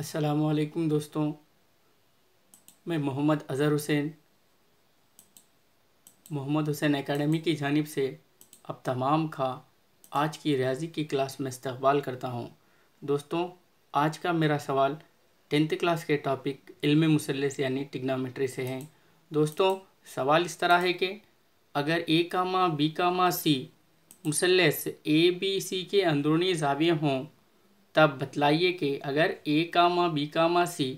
असलकुम दोस्तों मैं मोहम्मद अज़हर हुसैन मोहम्मद हुसैन एकेडमी की जानब से अब तमाम का आज की रियाजी की क्लास में इस्तबाल करता हूँ दोस्तों आज का मेरा सवाल टेंथ क्लास के टॉपिक इल्म मुसलस यानी टिग्नामेट्री से हैं दोस्तों सवाल इस तरह है कि अगर ए का कामा बी का कामा सी मुसलस ए बी सी के अंदरूनी जाविये हों तब बतलाइए कि अगर ए कामा B comma C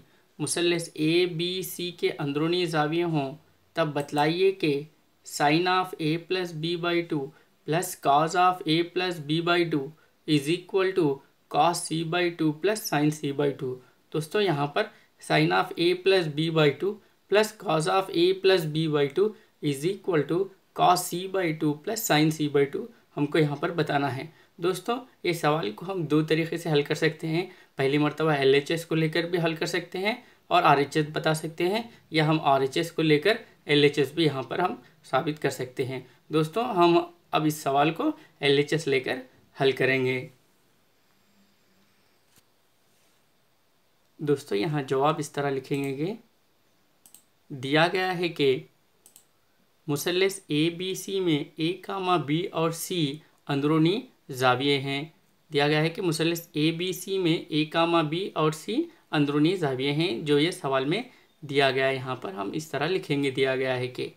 मुसलस A B C के अंदरूनी जाविये हों तब बतलाइए कि sine of A plus B by two plus cos of A plus B by two is equal to cos C by two plus sine C by two दोस्तों यहाँ पर sine of A plus B by two plus cos of A plus B by two is equal to cos C by two plus sine C by two हमको यहाँ पर बताना है दोस्तों ये सवाल को हम दो तरीके से हल कर सकते हैं पहली मरतबा एल को लेकर भी हल कर सकते हैं और आर बता सकते हैं या हम आर को लेकर एल भी यहाँ पर हम साबित कर सकते हैं दोस्तों हम अब इस सवाल को एल लेकर हल करेंगे दोस्तों यहाँ जवाब इस तरह लिखेंगे कि दिया गया है कि मुसलस ए बी सी में ए कामा बी और सी अंदरूनी जाविये हैं दिया गया है कि मुसलस ए बी सी में ए कामा बी और सी अंदरूनी जाविये हैं जो ये सवाल में दिया गया है यहाँ पर हम इस तरह लिखेंगे दिया गया है कि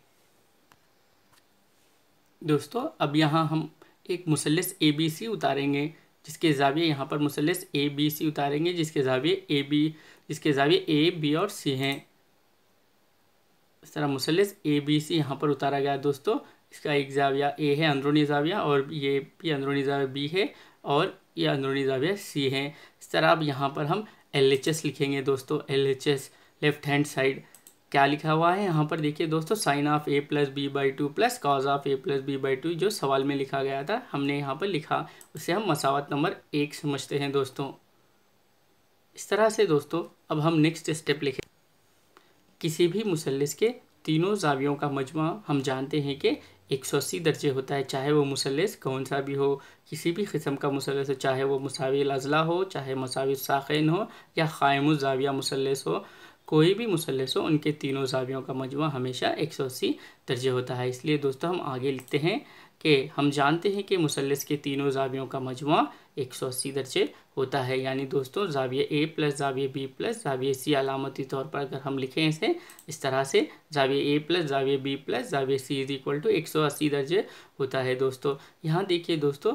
दोस्तों अब यहाँ हम एक मुसलस ए बी सी उतारेंगे जिसके जाविये यहाँ पर मुसलस ए बी सी उतारेंगे जिसके जाविये ए बी जिसके जाविये ए बी और सी हैं इस तरह मुसलस ए बी सी यहाँ पर उतारा गया दोस्तों इसका एक जाविया ए है अंदरूनी जाविया और ये भी अंदरूनी जाविया बी है और ये अंदरूनी जाविया सी है इस तरह अब यहाँ पर हम एल एच एस लिखेंगे दोस्तों L H S left hand side क्या लिखा हुआ है यहाँ पर देखिए दोस्तों sine of A plus B by two plus cos of A plus B by two जो सवाल में लिखा गया था हमने यहाँ पर लिखा उसे हम मसावत नंबर एक समझते हैं दोस्तों इस तरह से दोस्तों अब हम नेक्स्ट स्टेप लिखें किसी भी मुसलस के तीनों जावियों का मजमा हम जानते हैं कि एक सौ अस्सी दर्जे होता है चाहे वो मुसलस कौन सा भी हो किसी भी किस्म का मुसलस हो चाहे वो मसावी अजला हो चाहे मसावी साखिन हो या खायम जाविया मुसलस हो कोई भी मुसलस हो उनके तीनों जावियों का मजमा हमेशा एक सौ अस्सी दर्जे होता है इसलिए दोस्तों हम आगे लिखते हैं कि हम जानते हैं कि मुसलस के तीनों जावियों का मजमु एक सौ अस्सी दर्जे होता है यानी दोस्तों जाविय ए प्लस जाविय बी प्लस जाविय सी अलामती तौर पर अगर हम लिखें इसे इस तरह से जाविय ए प्लस जाविय बी प्लस जाविय सी इज इक्वल टू एक सौ अस्सी दर्जे होता है दोस्तों यहाँ देखिए दोस्तों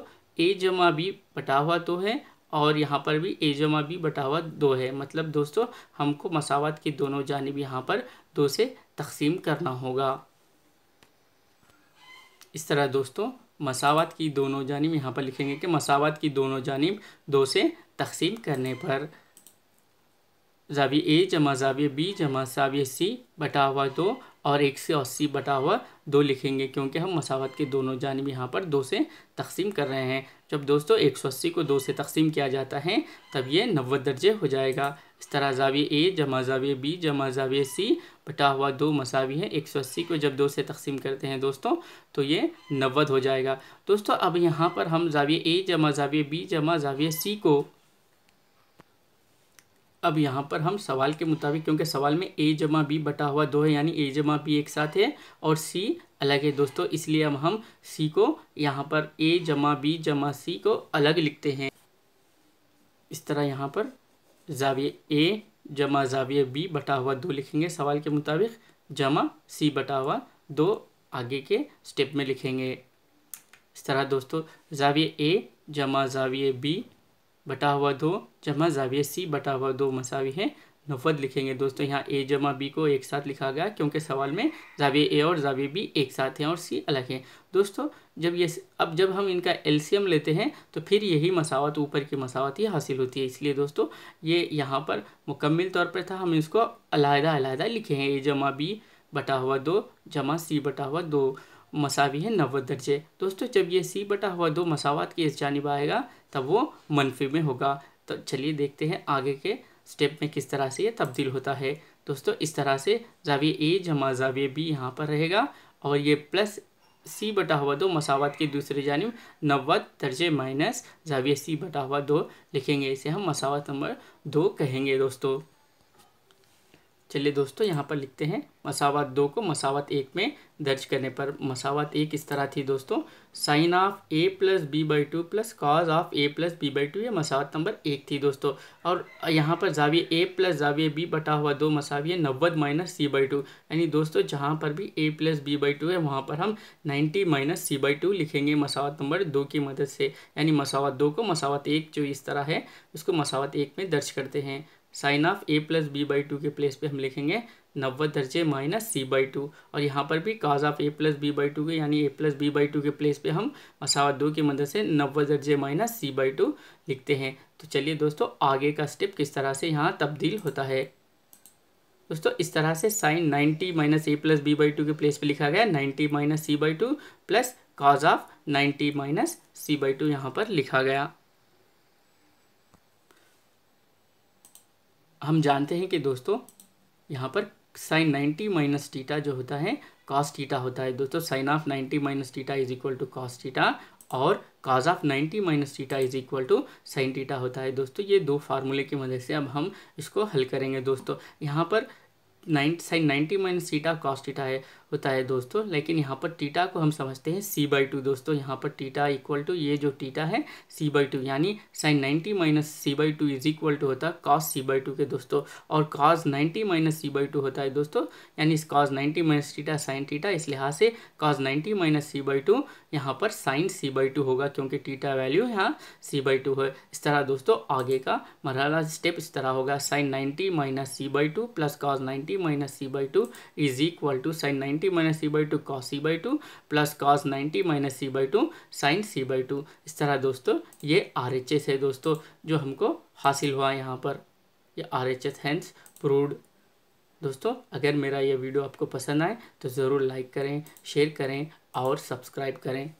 ए जमा बी बटा हुआ तो है और यहाँ पर भी ए जमा बी बटा हुआ दो है मतलब दोस्तों हमको मसावत की दोनों जानब यहाँ पर दो से तकसीम करना होगा इस तरह दोस्तों मसावत की दोनों जानब यहाँ पर लिखेंगे कि मसावत की दोनों जानब दो से तकसीम करने पर जाविया ए जमा जाविया बी जमा जाविया सी बटा हुआ दो और एक से अस्सी बटा हुआ दो लिखेंगे क्योंकि हम मसावत के दोनों जानब यहाँ पर दो से तकसीम कर रहे हैं जब दोस्तों एक सौ अस्सी को दो से तकसीम किया जाता है तब ये नब्बे दर्जे हो जाएगा इस तरह जाविया ए जमा जाविए बी जमा जाविया सी बटा हुआ दो मसावी है एक सौ अस्सी को जब दो से तकसीम करते हैं दोस्तों तो ये नवद हो जाएगा दोस्तों अब यहाँ पर हम जाविया ए जमा जाविए बी जमा जाविया सी को अब यहाँ पर हम सवाल के मुताबिक क्योंकि सवाल में ए जमा बी बटा हुआ दो है यानी ए जमा बी एक साथ है और सी अलग है दोस्तों इसलिए अब हम सी को यहाँ पर ए जमा बी जमा सी को अलग लिखते हैं इस तरह यहाँ पर जाविय ए जमा जाविय बी बटा हुआ दो लिखेंगे सवाल के मुताबिक जमा सी बटा हुआ दो आगे के स्टेप में लिखेंगे इस तरह दोस्तों जाविय ए जमा जाविय बी बटा हुआ दो जमा जाविय सी बटा हुआ दो मसावी है नफद लिखेंगे दोस्तों यहाँ ए जमा बी को एक साथ लिखा गया क्योंकि सवाल में जावी ए और जावी बी एक साथ हैं और सी अलग है दोस्तों जब ये अब जब हम इनका एलसीएम लेते हैं तो फिर यही मसावत ऊपर की मसावत ही हासिल होती है इसलिए दोस्तों ये यहाँ पर मुकम्मल तौर पर था हम इसको अलहदा अलहदा लिखे हैं ए जमा बी बटा हुआ दो जमा सी बटा हुआ दो मसावी है नवे दर्जे दोस्तों जब ये सी बटा हुआ दो मसावत की इस जानब आएगा तब वो मनफी में होगा तो चलिए देखते हैं आगे के स्टेप में किस तरह से ये तब्दील होता है दोस्तों इस तरह से जाविये ए जमा जाविये बी यहाँ पर रहेगा और ये प्लस सी बटा हुआ दो मसावत की दूसरी जानब नब्बे दर्जे माइनस जाविये सी बटा हुआ दो लिखेंगे इसे हम मसावत नंबर दो कहेंगे दोस्तों चलिए दोस्तों यहाँ पर लिखते हैं मसावत दो को मसावत एक में दर्ज करने पर मसावत एक इस तरह थी दोस्तों sine of A plus B by two plus cos of A plus B by two ये मसावत नंबर एक थी दोस्तों और यहाँ पर जाविये ए प्लस जाविये बी बटा हुआ दो मसाविये नब्बे माइनस सी बाई टू यानी दोस्तों जहाँ पर भी A plus B by two है वहाँ पर हम ninety minus C by two लिखेंगे मसावत नंबर दो की मदद से यानी मसावत दो को मसावत एक जो इस तरह है उसको मसावत एक में दर्ज करते हैं sine of A plus B by two के प्लेस पे हम लिखेंगे नब्बे दर्जे माइनस सी बाई टू और यहाँ पर भी cos of A plus B by two के यानी A plus B by two के प्लेस पे हम मसावा दो की मदद से नब्बे दर्जे माइनस सी बाई टू लिखते हैं तो चलिए दोस्तों आगे का स्टेप किस तरह से यहाँ तब्दील होता है दोस्तों इस तरह से sine ninety minus A plus B by two के प्लेस पे लिखा गया ninety minus C by two plus cos of ninety minus C by two यहाँ पर लिखा गया हम जानते हैं कि दोस्तों यहाँ पर साइन 90 माइनस टीटा जो होता है कॉस टीटा होता है दोस्तों sine of 90 minus theta is equal to cos theta और cos of 90 minus theta is equal to sine theta होता है दोस्तों ये दो फार्मूले की मदद से अब हम इसको हल करेंगे दोस्तों यहाँ पर nine sine ninety minus theta cos theta है होता है दोस्तों लेकिन यहाँ पर टीटा को हम समझते हैं सी बाई टू दोस्तों यहाँ पर टीटा इक्वल टू ये जो टीटा है सी बाई टू यानी sine ninety minus C by two is equal to होता है कॉस सी बाई टू के दोस्तों और cos ninety minus C by two होता है दोस्तों यानी cos ninety minus theta sine theta इस लिहाज से cos ninety minus C by two यहाँ पर साइन सी बाई टू होगा क्योंकि टीटा वैल्यू यहाँ सी बाई टू है इस तरह दोस्तों आगे का मरहला स्टेप इस तरह होगा sine ninety minus C by two plus cos ninety minus C by two is equal to sine ninety 90 minus C by two cos C by two plus cos ninety minus C by two sine C by two इस तरह दोस्तों ये R H S है दोस्तों जो हमको हासिल हुआ यहाँ पर ये R H S hence proved दोस्तों अगर मेरा ये वीडियो आपको पसंद आए तो ज़रूर लाइक करें शेयर करें और सब्सक्राइब करें